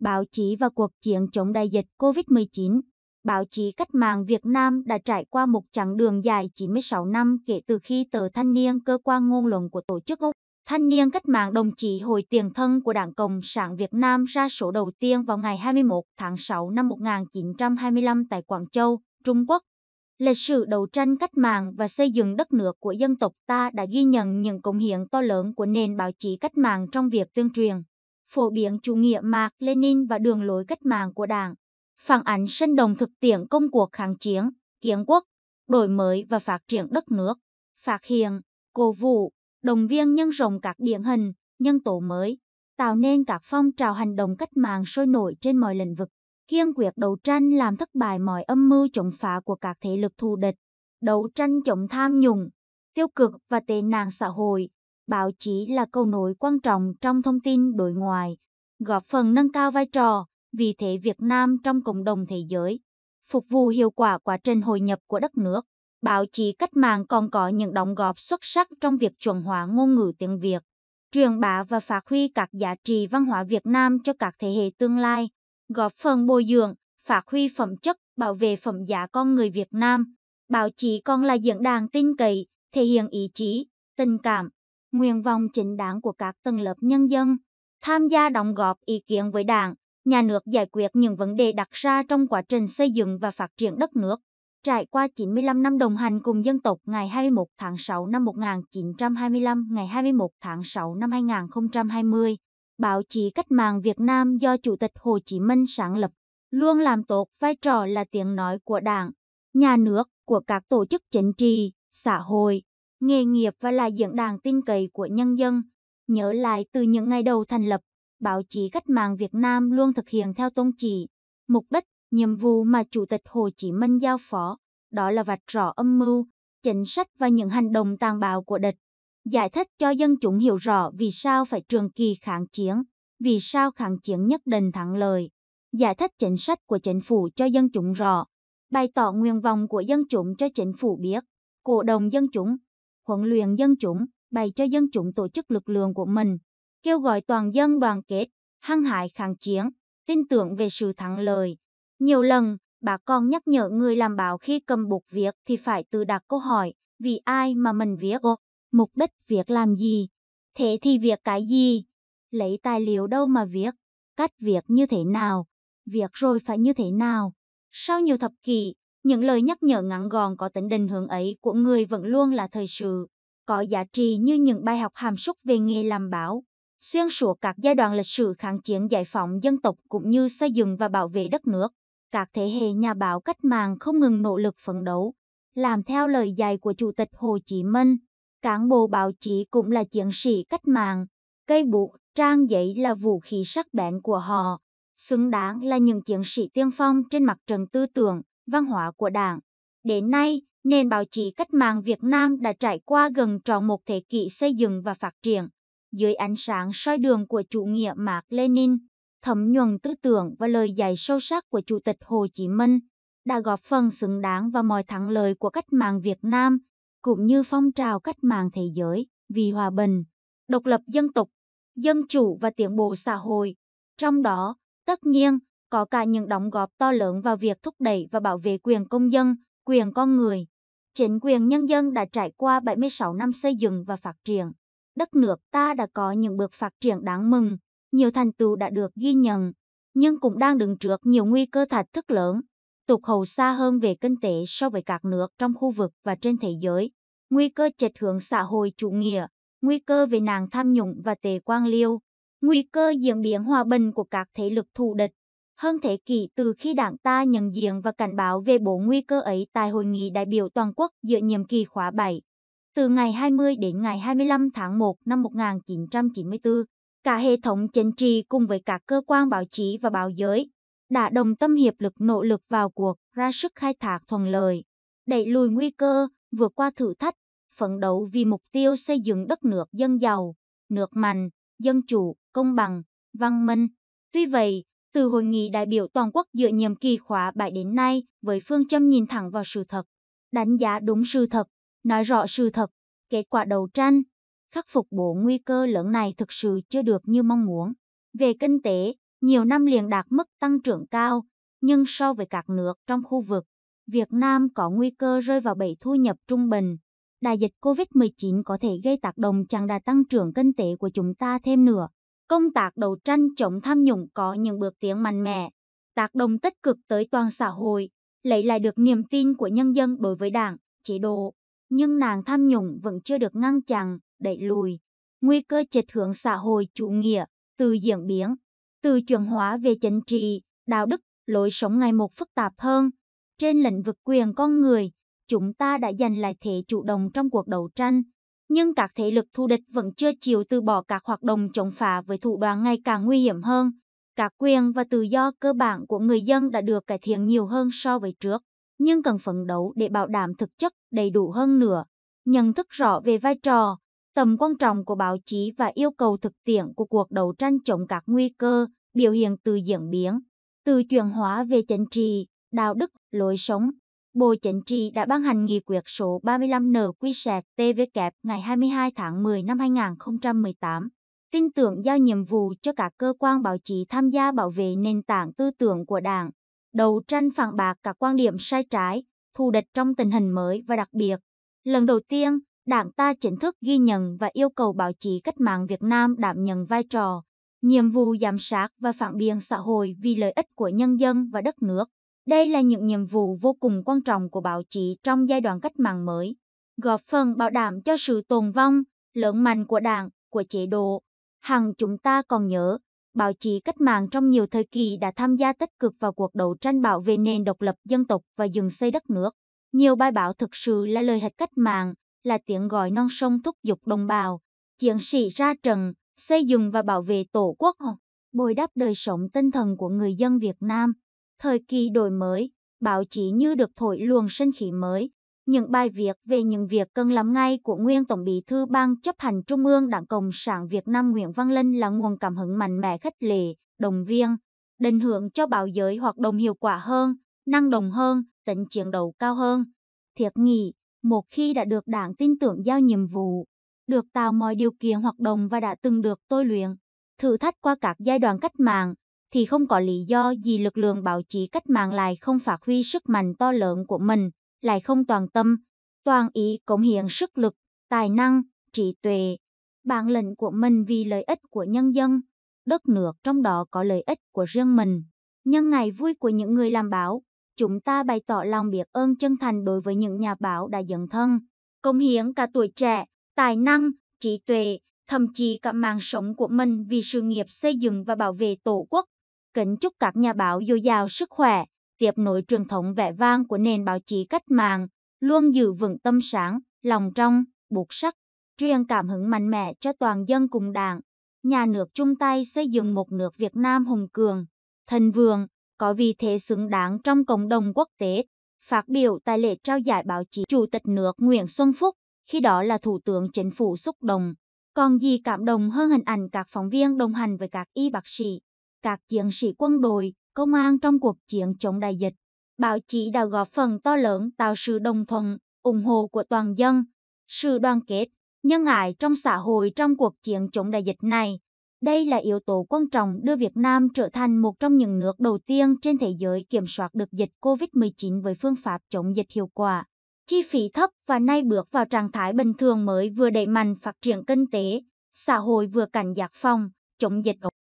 báo chí và cuộc chiến chống đại dịch COVID-19. Báo chí cách mạng Việt Nam đã trải qua một chặng đường dài 96 năm kể từ khi tờ Thanh niên cơ quan ngôn luận của tổ chức Úc. Thanh niên cách mạng đồng chí hồi tiền thân của Đảng Cộng sản Việt Nam ra số đầu tiên vào ngày 21 tháng 6 năm 1925 tại Quảng Châu, Trung Quốc. Lịch sử đấu tranh cách mạng và xây dựng đất nước của dân tộc ta đã ghi nhận những công hiến to lớn của nền báo chí cách mạng trong việc tuyên truyền, phổ biến chủ nghĩa Mạc Lenin và đường lối cách mạng của Đảng, phản ánh sinh động thực tiễn công cuộc kháng chiến, kiến quốc, đổi mới và phát triển đất nước, phát hiện, cổ vũ, đồng viên nhân rộng các điển hình, nhân tố mới, tạo nên các phong trào hành động cách mạng sôi nổi trên mọi lĩnh vực, kiên quyết đấu tranh làm thất bại mọi âm mưu chống phá của các thế lực thù địch, đấu tranh chống tham nhũng, tiêu cực và tệ nạn xã hội, báo chí là cầu nối quan trọng trong thông tin đối ngoại, góp phần nâng cao vai trò, vị thế Việt Nam trong cộng đồng thế giới, phục vụ hiệu quả quá trình hội nhập của đất nước. Báo chí cách mạng còn có những đóng góp xuất sắc trong việc chuẩn hóa ngôn ngữ tiếng Việt, truyền bá và phát huy các giá trị văn hóa Việt Nam cho các thế hệ tương lai, góp phần bồi dưỡng, phát huy phẩm chất, bảo vệ phẩm giá con người Việt Nam. Báo chí còn là diễn đàn tin cậy, thể hiện ý chí, tình cảm, nguyện vọng chính đáng của các tầng lớp nhân dân, tham gia đóng góp ý kiến với Đảng, nhà nước giải quyết những vấn đề đặt ra trong quá trình xây dựng và phát triển đất nước. Trải qua 95 năm đồng hành cùng dân tộc ngày 21 tháng 6 năm 1925, ngày 21 tháng 6 năm 2020, báo chí cách mạng Việt Nam do Chủ tịch Hồ Chí Minh sáng lập, luôn làm tốt vai trò là tiếng nói của Đảng, nhà nước, của các tổ chức chính trị, xã hội, nghề nghiệp và là diễn đàn tin cậy của nhân dân. Nhớ lại từ những ngày đầu thành lập, báo chí cách mạng Việt Nam luôn thực hiện theo tôn chỉ, mục đích, nhiệm vụ mà Chủ tịch Hồ Chí Minh giao phó, đó là vạch rõ âm mưu, chính sách và những hành động tàn bạo của địch, giải thích cho dân chúng hiểu rõ vì sao phải trường kỳ kháng chiến, vì sao kháng chiến nhất định thắng lợi, giải thích chính sách của chính phủ cho dân chúng rõ, bày tỏ nguyện vọng của dân chúng cho chính phủ biết, cổ đồng dân chúng huấn luyện dân chúng, bày cho dân chúng tổ chức lực lượng của mình, kêu gọi toàn dân đoàn kết, hăng hái kháng chiến, tin tưởng về sự thắng lợi. Nhiều lần, bà con nhắc nhở người làm báo khi cầm bục viết thì phải tự đặt câu hỏi, vì ai mà mình viết ô, mục đích việc làm gì, thế thì việc cái gì, lấy tài liệu đâu mà viết, cách việc như thế nào, việc rồi phải như thế nào. Sau nhiều thập kỷ, những lời nhắc nhở ngắn gọn có tính định hướng ấy của người vẫn luôn là thời sự, có giá trị như những bài học hàm súc về nghề làm báo. Xuyên suốt các giai đoạn lịch sử kháng chiến giải phóng dân tộc cũng như xây dựng và bảo vệ đất nước, các thế hệ nhà báo cách mạng không ngừng nỗ lực phấn đấu, làm theo lời dạy của Chủ tịch Hồ Chí Minh. Cán bộ báo chí cũng là chiến sĩ cách mạng, cây bút, trang giấy là vũ khí sắc bén của họ, xứng đáng là những chiến sĩ tiên phong trên mặt trận tư tưởng văn hóa của Đảng. Đến nay, nền báo chí cách mạng Việt Nam đã trải qua gần tròn một thế kỷ xây dựng và phát triển. Dưới ánh sáng soi đường của chủ nghĩa Mạc Lenin, thấm nhuần tư tưởng và lời dạy sâu sắc của Chủ tịch Hồ Chí Minh, đã góp phần xứng đáng vào mọi thắng lợi của cách mạng Việt Nam, cũng như phong trào cách mạng thế giới vì hòa bình, độc lập dân tộc, dân chủ và tiến bộ xã hội. Trong đó, tất nhiên, có cả những đóng góp to lớn vào việc thúc đẩy và bảo vệ quyền công dân, quyền con người. Chính quyền nhân dân đã trải qua 76 năm xây dựng và phát triển. Đất nước ta đã có những bước phát triển đáng mừng, nhiều thành tựu đã được ghi nhận, nhưng cũng đang đứng trước nhiều nguy cơ thách thức lớn, tụt hậu xa hơn về kinh tế so với các nước trong khu vực và trên thế giới, nguy cơ chệch hướng xã hội chủ nghĩa, nguy cơ về nạn tham nhũng và tề quan liêu, nguy cơ diễn biến hòa bình của các thế lực thù địch hơn thế kỷ từ khi đảng ta nhận diện và cảnh báo về bốn nguy cơ ấy tại hội nghị đại biểu toàn quốc giữa nhiệm kỳ khóa 7, từ ngày 20 đến ngày 25 tháng 1 năm 1994, cả hệ thống chính trị cùng với các cơ quan báo chí và báo giới đã đồng tâm hiệp lực nỗ lực vào cuộc, ra sức khai thác thuận lợi, đẩy lùi nguy cơ, vượt qua thử thách, phấn đấu vì mục tiêu xây dựng đất nước dân giàu, nước mạnh, dân chủ, công bằng, văn minh. Tuy vậy, từ hội nghị đại biểu toàn quốc giữa nhiệm kỳ khóa 7 đến nay với phương châm nhìn thẳng vào sự thật, đánh giá đúng sự thật, nói rõ sự thật, kết quả đấu tranh, khắc phục bộ nguy cơ lớn này thực sự chưa được như mong muốn. Về kinh tế, nhiều năm liền đạt mức tăng trưởng cao, nhưng so với các nước trong khu vực, Việt Nam có nguy cơ rơi vào bẫy thu nhập trung bình. Đại dịch COVID-19 có thể gây tác động chẳng đà tăng trưởng kinh tế của chúng ta thêm nữa. Công tác đấu tranh chống tham nhũng có những bước tiến mạnh mẽ, tác động tích cực tới toàn xã hội, lấy lại được niềm tin của nhân dân đối với đảng, chế độ. Nhưng nàng tham nhũng vẫn chưa được ngăn chặn, đẩy lùi. Nguy cơ trịch hướng xã hội chủ nghĩa, từ diễn biến, từ chuyển hóa về chính trị, đạo đức, lối sống ngày một phức tạp hơn. Trên lĩnh vực quyền con người, chúng ta đã giành lại thế chủ động trong cuộc đấu tranh nhưng các thế lực thù địch vẫn chưa chịu từ bỏ các hoạt động chống phá với thủ đoạn ngày càng nguy hiểm hơn. Các quyền và tự do cơ bản của người dân đã được cải thiện nhiều hơn so với trước, nhưng cần phấn đấu để bảo đảm thực chất đầy đủ hơn nữa. Nhận thức rõ về vai trò, tầm quan trọng của báo chí và yêu cầu thực tiễn của cuộc đấu tranh chống các nguy cơ, biểu hiện từ diễn biến, từ chuyển hóa về chính trị, đạo đức, lối sống, Bộ Chính trị đã ban hành nghị quyết số 35 NQ TVK ngày 22 tháng 10 năm 2018, tin tưởng giao nhiệm vụ cho các cơ quan báo chí tham gia bảo vệ nền tảng tư tưởng của Đảng, đấu tranh phản bác các quan điểm sai trái, thù địch trong tình hình mới và đặc biệt. Lần đầu tiên, Đảng ta chính thức ghi nhận và yêu cầu báo chí cách mạng Việt Nam đảm nhận vai trò, nhiệm vụ giám sát và phản biện xã hội vì lợi ích của nhân dân và đất nước. Đây là những nhiệm vụ vô cùng quan trọng của báo chí trong giai đoạn cách mạng mới, góp phần bảo đảm cho sự tồn vong, lớn mạnh của đảng, của chế độ. Hằng chúng ta còn nhớ, báo chí cách mạng trong nhiều thời kỳ đã tham gia tích cực vào cuộc đấu tranh bảo vệ nền độc lập dân tộc và dựng xây đất nước. Nhiều bài báo thực sự là lời hệt cách mạng, là tiếng gọi non sông thúc giục đồng bào, chiến sĩ ra trận, xây dựng và bảo vệ tổ quốc, bồi đắp đời sống tinh thần của người dân Việt Nam. Thời kỳ đổi mới, báo chí như được thổi luồng sinh khí mới. Những bài viết về những việc cần làm ngay của nguyên Tổng Bí thư Ban chấp hành Trung ương Đảng Cộng sản Việt Nam Nguyễn Văn Linh là nguồn cảm hứng mạnh mẽ khích lệ, động viên, định hướng cho báo giới hoạt động hiệu quả hơn, năng động hơn, tính chiến đấu cao hơn. Thiệt nghị, một khi đã được Đảng tin tưởng giao nhiệm vụ, được tạo mọi điều kiện hoạt động và đã từng được tôi luyện, thử thách qua các giai đoạn cách mạng, thì không có lý do gì lực lượng báo chí cách mạng lại không phát huy sức mạnh to lớn của mình, lại không toàn tâm, toàn ý cống hiến sức lực, tài năng, trí tuệ, bản lĩnh của mình vì lợi ích của nhân dân, đất nước trong đó có lợi ích của riêng mình. Nhân ngày vui của những người làm báo, chúng ta bày tỏ lòng biết ơn chân thành đối với những nhà báo đã dấn thân, cống hiến cả tuổi trẻ, tài năng, trí tuệ, thậm chí cả mạng sống của mình vì sự nghiệp xây dựng và bảo vệ Tổ quốc. Kính chúc các nhà báo dồi dào sức khỏe, tiếp nối truyền thống vẻ vang của nền báo chí cách mạng, luôn giữ vững tâm sáng, lòng trong, buộc sắc, truyền cảm hứng mạnh mẽ cho toàn dân cùng đảng, nhà nước chung tay xây dựng một nước Việt Nam hùng cường, thần vượng, có vị thế xứng đáng trong cộng đồng quốc tế. Phát biểu tại lễ trao giải báo chí Chủ tịch nước Nguyễn Xuân Phúc, khi đó là Thủ tướng Chính phủ xúc động. Còn gì cảm động hơn hình ảnh các phóng viên đồng hành với các y bác sĩ các chiến sĩ quân đội, công an trong cuộc chiến chống đại dịch. Báo chí đã góp phần to lớn tạo sự đồng thuận, ủng hộ của toàn dân, sự đoàn kết, nhân ái trong xã hội trong cuộc chiến chống đại dịch này. Đây là yếu tố quan trọng đưa Việt Nam trở thành một trong những nước đầu tiên trên thế giới kiểm soát được dịch COVID-19 với phương pháp chống dịch hiệu quả. Chi phí thấp và nay bước vào trạng thái bình thường mới vừa đẩy mạnh phát triển kinh tế, xã hội vừa cảnh giác phòng, chống dịch